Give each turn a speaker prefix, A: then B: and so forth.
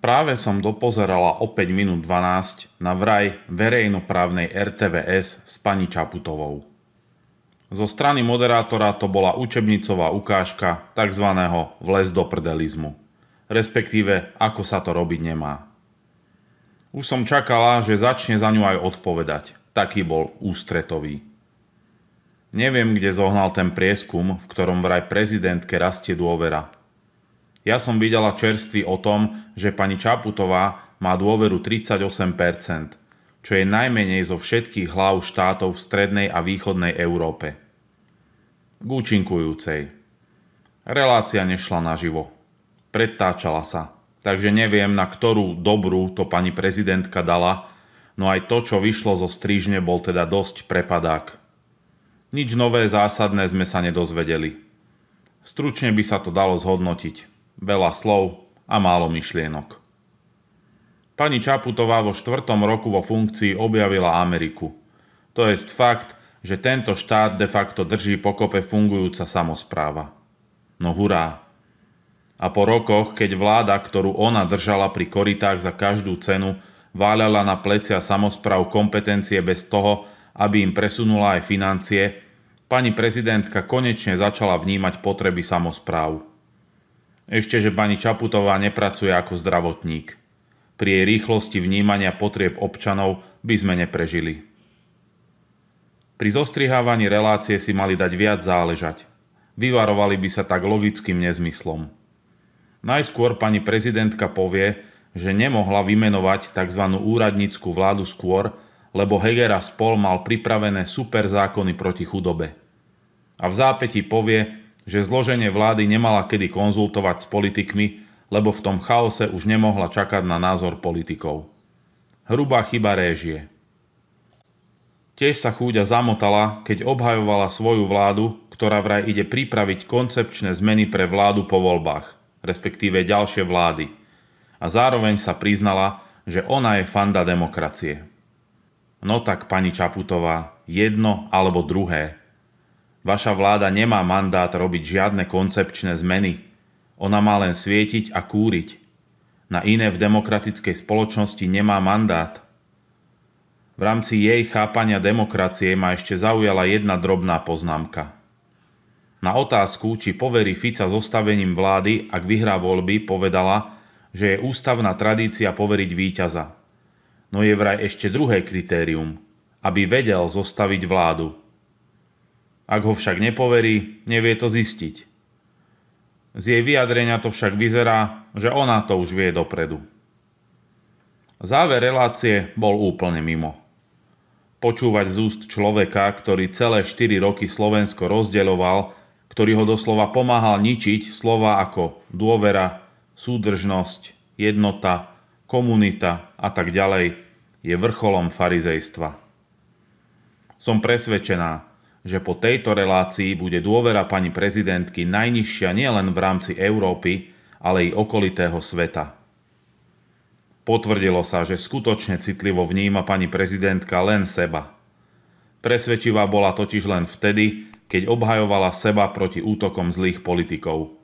A: Práve som dopozerala o 5 minút 12 na vraj verejnoprávnej RTVS er s pani Čaputovou. Zo strany moderátora to bola učebnicová ukážka tzv. vles do prdelizmu, respektíve ako sa to robiť nemá. Už som čakala, že začne za ňu aj odpovedať, taký bol ústretový. Neviem, kde zohnal ten prieskum, v ktorom vraj prezidentke rastie dôvera, ja som videla čerstvý o tom, že pani Čaputová má dôveru 38%, čo je najmenej zo všetkých hlav štátov v strednej a východnej Európe. K účinkujúcej. Relácia nešla naživo. Predtáčala sa. Takže neviem, na ktorú dobrú to pani prezidentka dala, no aj to, čo vyšlo zo strížne, bol teda dosť prepadák. Nič nové zásadné sme sa nedozvedeli. Stručne by sa to dalo zhodnotiť veľa slov a málo myšlienok. Pani Čaputová vo štvrtom roku vo funkcii objavila Ameriku. To je fakt, že tento štát de facto drží pokope fungujúca samozpráva. No hurá! A po rokoch, keď vláda, ktorú ona držala pri koritách za každú cenu, váľala na plecia samozpráv kompetencie bez toho, aby im presunula aj financie, pani prezidentka konečne začala vnímať potreby samozprávu. Ešte, že pani Čaputová nepracuje ako zdravotník. Pri jej rýchlosti vnímania potrieb občanov by sme neprežili. Pri zostrihávaní relácie si mali dať viac záležať. Vyvarovali by sa tak logickým nezmyslom. Najskôr pani prezidentka povie, že nemohla vymenovať tzv. úradnícku vládu skôr, lebo Hegera spol mal pripravené super zákony proti chudobe. A v zápäti povie, že zloženie vlády nemala kedy konzultovať s politikmi, lebo v tom chaose už nemohla čakať na názor politikov. Hrubá chyba réžie. Tiež sa chúďa zamotala, keď obhajovala svoju vládu, ktorá vraj ide pripraviť koncepčné zmeny pre vládu po voľbách, respektíve ďalšie vlády. A zároveň sa priznala, že ona je fanda demokracie. No tak, pani Čaputová, jedno alebo druhé – Vaša vláda nemá mandát robiť žiadne koncepčné zmeny. Ona má len svietiť a kúriť. Na iné v demokratickej spoločnosti nemá mandát. V rámci jej chápania demokracie ma ešte zaujala jedna drobná poznámka. Na otázku, či poverí Fica zostavením vlády, ak vyhrá voľby, povedala, že je ústavná tradícia poveriť víťaza. No je vraj ešte druhé kritérium, aby vedel zostaviť vládu – ak ho však nepoverí, nevie to zistiť. Z jej vyjadrenia to však vyzerá, že ona to už vie dopredu. Záver relácie bol úplne mimo. Počúvať z úst človeka, ktorý celé 4 roky Slovensko rozdeľoval, ktorý ho doslova pomáhal ničiť slova ako dôvera, súdržnosť, jednota, komunita a tak ďalej, je vrcholom farizejstva. Som presvedčená, že po tejto relácii bude dôvera pani prezidentky najnižšia nielen v rámci Európy, ale i okolitého sveta. Potvrdilo sa, že skutočne citlivo vníma pani prezidentka len seba. Presvedčivá bola totiž len vtedy, keď obhajovala seba proti útokom zlých politikov.